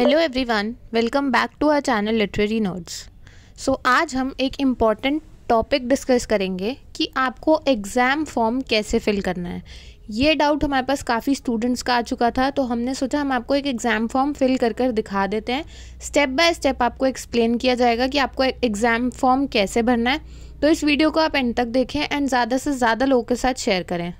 Hello everyone welcome back to our channel Literary Notes so आज हम एक important topic discuss करेंगे कि आपको एग्ज़ाम फॉर्म कैसे फिल करना है ये डाउट हमारे पास काफ़ी स्टूडेंट्स का आ चुका था तो हमने सोचा हम आपको एक एग्ज़ाम फॉर्म फिल कर कर दिखा देते हैं स्टेप बाय स्टेप आपको एक्सप्लेन किया जाएगा कि आपको एग्ज़ाम फॉर्म कैसे भरना है तो इस वीडियो को आप एंड तक देखें एंड ज़्यादा से ज़्यादा लोगों के साथ शेयर करें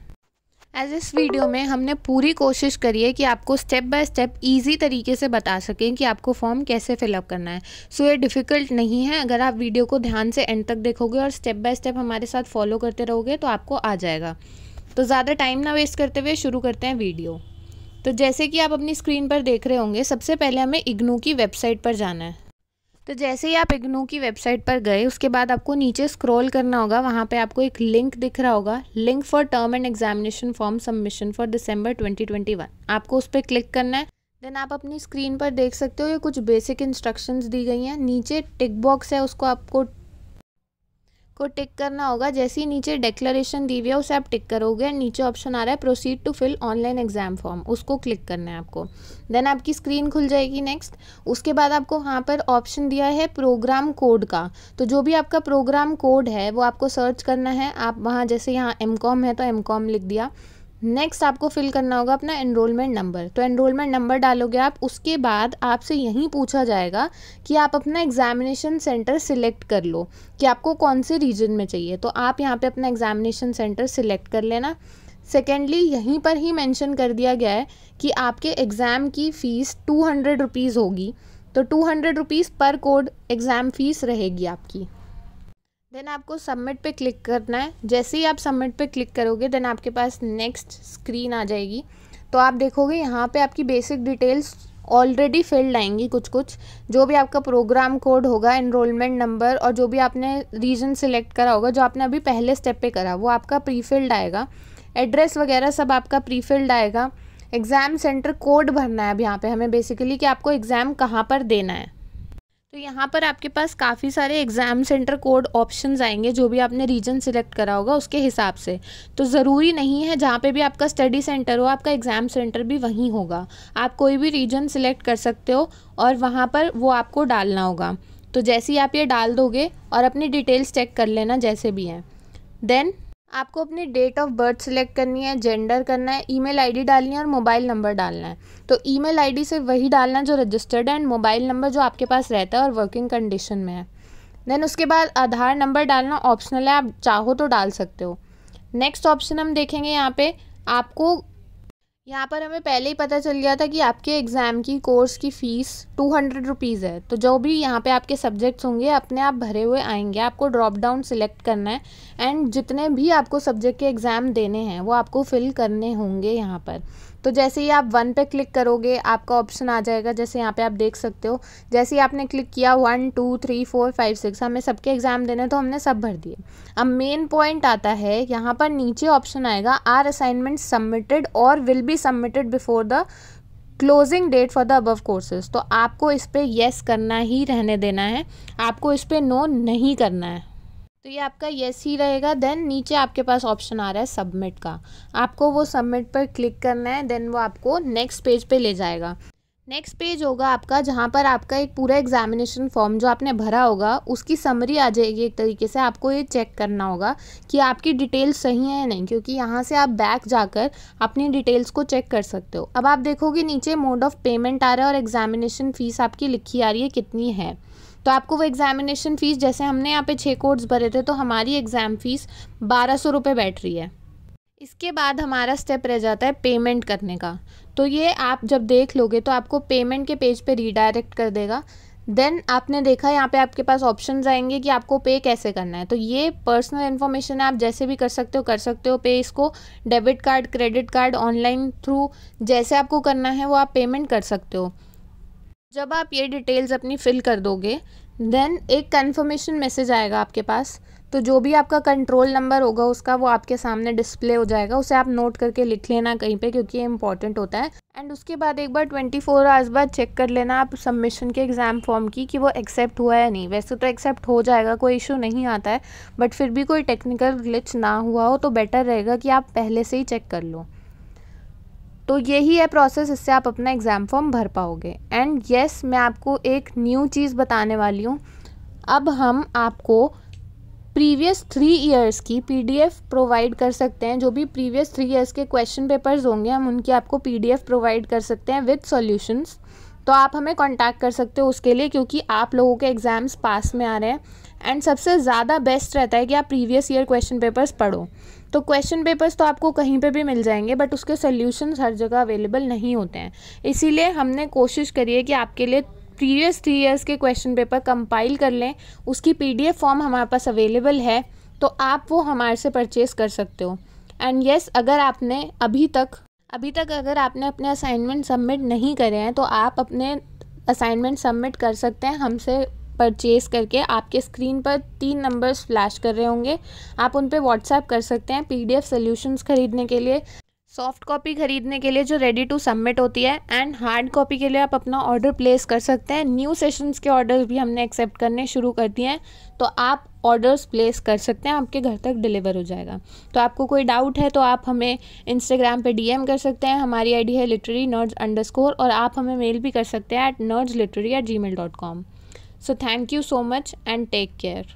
एज इस वीडियो में हमने पूरी कोशिश करी है कि आपको स्टेप बाय स्टेप इजी तरीके से बता सकें कि आपको फॉर्म कैसे फिलअप करना है सो ये डिफ़िकल्ट नहीं है अगर आप वीडियो को ध्यान से एंड तक देखोगे और स्टेप बाय स्टेप हमारे साथ फॉलो करते रहोगे तो आपको आ जाएगा तो ज़्यादा टाइम ना वेस्ट करते हुए शुरू करते हैं वीडियो तो जैसे कि आप अपनी स्क्रीन पर देख रहे होंगे सबसे पहले हमें इग्नू की वेबसाइट पर जाना है तो जैसे ही आप इग्नू की वेबसाइट पर गए उसके बाद आपको नीचे स्क्रॉल करना होगा वहाँ पे आपको एक लिंक दिख रहा होगा link for term end examination form submission for December 2021 आपको उस पर क्लिक करना है देन आप अपनी स्क्रीन पर देख सकते हो ये कुछ बेसिक इंस्ट्रक्शंस दी गई हैं नीचे टिक बॉक्स है उसको आपको को टिक करना होगा जैसे ही नीचे डेक्लरेशन दी हुई है उसे आप टिक करोगे एंड नीचे ऑप्शन आ रहा है proceed to fill online exam form उसको क्लिक करना है आपको देन आपकी स्क्रीन खुल जाएगी नेक्स्ट उसके बाद आपको वहाँ पर ऑप्शन दिया है प्रोग्राम कोड का तो जो भी आपका प्रोग्राम कोड है वो आपको सर्च करना है आप वहाँ जैसे यहाँ एम है तो एम लिख दिया नेक्स्ट आपको फिल करना होगा अपना एनरोलमेंट नंबर तो एनरोलमेंट नंबर डालोगे आप उसके बाद आपसे यहीं पूछा जाएगा कि आप अपना एग्जामिनेशन सेंटर सिलेक्ट कर लो कि आपको कौन से रीजन में चाहिए तो आप यहाँ पे अपना एग्जामिनेशन सेंटर सिलेक्ट कर लेना सेकेंडली यहीं पर ही मेंशन कर दिया गया है कि आपके एग्ज़ाम की फ़ीस टू हंड्रेड रुपीज़ होगी तो two hundred rupees per code exam fees रहेगी आपकी देन आपको सबमिट पे क्लिक करना है जैसे ही आप सबमिट पे क्लिक करोगे देन आपके पास नेक्स्ट स्क्रीन आ जाएगी तो आप देखोगे यहाँ पे आपकी बेसिक डिटेल्स ऑलरेडी फिल्ड आएंगी कुछ कुछ जो भी आपका प्रोग्राम कोड होगा इनरोलमेंट नंबर और जो भी आपने रीजन सिलेक्ट करा होगा जो आपने अभी पहले स्टेप पे करा वो आपका प्रीफिल्ड आएगा एड्रेस वगैरह सब आपका प्रीफिल्ड आएगा एग्ज़ाम सेंटर कोड भरना है अब यहाँ पे हमें बेसिकली कि आपको एग्ज़ाम कहाँ पर देना है तो यहाँ पर आपके पास काफ़ी सारे एग्ज़ाम सेंटर कोड ऑप्शंस आएंगे जो भी आपने रीजन सिलेक्ट करा होगा उसके हिसाब से तो ज़रूरी नहीं है जहाँ पे भी आपका स्टडी सेंटर हो आपका एग्ज़ाम सेंटर भी वहीं होगा आप कोई भी रीजन सिलेक्ट कर सकते हो और वहाँ पर वो आपको डालना होगा तो जैसे ही आप ये डाल दोगे और अपनी डिटेल्स चेक कर लेना जैसे भी हैं देन आपको अपनी डेट ऑफ बर्थ सेलेक्ट करनी है जेंडर करना है ईमेल आईडी डालनी है और मोबाइल नंबर डालना है तो ईमेल आईडी से वही डालना है जो रजिस्टर्ड है एंड मोबाइल नंबर जो आपके पास रहता है और वर्किंग कंडीशन में है देन उसके बाद आधार नंबर डालना ऑप्शनल है आप चाहो तो डाल सकते हो नेक्स्ट ऑप्शन हम देखेंगे यहाँ पे आपको यहाँ पर हमें पहले ही पता चल गया था कि आपके एग्ज़ाम की कोर्स की फ़ीस टू हंड्रेड रुपीज़ है तो जो भी यहाँ पे आपके सब्जेक्ट्स होंगे अपने आप भरे हुए आएंगे आपको ड्रॉप डाउन सिलेक्ट करना है एंड जितने भी आपको सब्जेक्ट के एग्ज़ाम देने हैं वो आपको फिल करने होंगे यहाँ पर तो जैसे ही आप वन पे क्लिक करोगे आपका ऑप्शन आ जाएगा जैसे यहाँ पे आप देख सकते हो जैसे ही आपने क्लिक किया one two three four five six हमें सबके एग्ज़ाम देने तो हमने सब भर दिए अब मेन पॉइंट आता है यहाँ पर नीचे ऑप्शन आएगा आर असाइनमेंट सबमिटेड और will be submitted before the closing date for the above courses तो आपको इस पर येस करना ही रहने देना है आपको इस पर नो नहीं करना है तो ये आपका येस ही रहेगा देन नीचे आपके पास ऑप्शन आ रहा है सबमिट का आपको वो सबमिट पर क्लिक करना है देन वो आपको नेक्स्ट पेज पे ले जाएगा नेक्स्ट पेज होगा आपका जहाँ पर आपका एक पूरा एग्जामिनेशन फॉर्म जो आपने भरा होगा उसकी समरी आ जाएगी एक तरीके से आपको ये चेक करना होगा कि आपकी डिटेल्स सही है या नहीं क्योंकि यहाँ से आप बैक जाकर अपनी डिटेल्स को चेक कर सकते हो अब आप देखोगे नीचे मोड ऑफ पेमेंट आ रहा है और एग्जामिनेशन फ़ीस आपकी लिखी आ रही है कितनी है तो आपको वो एग्ज़ामिनेशन फ़ीस जैसे हमने यहाँ पे छः कोर्स भरे थे तो हमारी एग्ज़ाम फ़ीस बारह सौ रुपये बैठ रही है इसके बाद हमारा स्टेप रह जाता है पेमेंट करने का तो ये आप जब देख लोगे तो आपको पेमेंट के पेज पे रीडायरेक्ट कर देगा देन आपने देखा यहाँ पे आपके पास ऑप्शन आएंगे कि आपको पे कैसे करना है तो ये पर्सनल इन्फॉर्मेशन है आप जैसे भी कर सकते हो कर सकते हो पे इसको debit card credit card online through जैसे आपको करना है वो आप पेमेंट कर सकते हो जब आप ये डिटेल्स अपनी फ़िल कर दोगे देन एक कंफर्मेशन मैसेज आएगा आपके पास तो जो भी आपका कंट्रोल नंबर होगा उसका वो आपके सामने डिस्प्ले हो जाएगा उसे आप नोट करके लिख लेना कहीं पे क्योंकि ये इंपॉर्टेंट होता है एंड उसके बाद एक बार 24 फोर आवर्स बाद चेक कर लेना आप सबमिशन के एग्ज़ाम फॉर्म की कि वो एक्सेप्ट हुआ है नहीं वैसे तो एक्सेप्ट हो जाएगा कोई इशू नहीं आता है बट फिर भी कोई टेक्निकल ग्लिच ना हुआ हो तो बेटर रहेगा कि आप पहले से ही चेक कर लो तो यही है प्रोसेस इससे आप अपना एग्ज़ाम फॉर्म भर पाओगे एंड yes, मैं आपको एक न्यू चीज़ बताने वाली हूँ अब हम आपको प्रीवियस थ्री इयर्स की पीडीएफ प्रोवाइड कर सकते हैं जो भी प्रीवियस थ्री इयर्स के क्वेश्चन पेपर्स होंगे हम उनकी आपको पीडीएफ प्रोवाइड कर सकते हैं विथ सॉल्यूशंस तो आप हमें कांटेक्ट कर सकते हो उसके लिए क्योंकि आप लोगों के एग्ज़ाम्स पास में आ रहे हैं एंड सबसे ज़्यादा बेस्ट रहता है कि आप प्रीवियस ईयर क्वेश्चन पेपर्स पढ़ो तो क्वेश्चन पेपर्स तो आपको कहीं पे भी मिल जाएंगे बट उसके सोल्यूशन हर जगह अवेलेबल नहीं होते हैं इसीलिए हमने कोशिश करी है कि आपके लिए प्रीवियस थ्री ईयर्स के क्वेश्चन पेपर कंपाइल कर लें उसकी पी फॉर्म हमारे पास अवेलेबल है तो आप वो हमारे से परचेज़ कर सकते हो एंड येस yes, अगर आपने अभी तक अभी तक अगर आपने अपने असाइनमेंट सबमिट नहीं करे हैं तो आप अपने असाइनमेंट सबमिट कर सकते हैं हमसे परचेज़ करके आपके स्क्रीन पर तीन नंबर्स फ्लैश कर रहे होंगे आप उन पर व्हाट्सएप कर सकते हैं पी डी सॉल्यूशंस ख़रीदने के लिए सॉफ्ट कॉपी खरीदने के लिए जो रेडी टू सबमिट होती है एंड हार्ड कॉपी के लिए आप अपना ऑर्डर प्लेस कर सकते हैं न्यू सेशंस के ऑर्डर्स भी हमने एक्सेप्ट करने शुरू कर दिए हैं तो आप ऑर्डर्स प्लेस कर सकते हैं आपके घर तक डिलीवर हो जाएगा तो आपको कोई डाउट है तो आप हमें इंस्टाग्राम पे डीएम कर सकते हैं हमारी आईडी है लिटरेरी नर्ड्स अंडरस्कोर और आप हमें मेल भी कर सकते हैं at nerds literary at Gmail dot com So thank you so much and take care.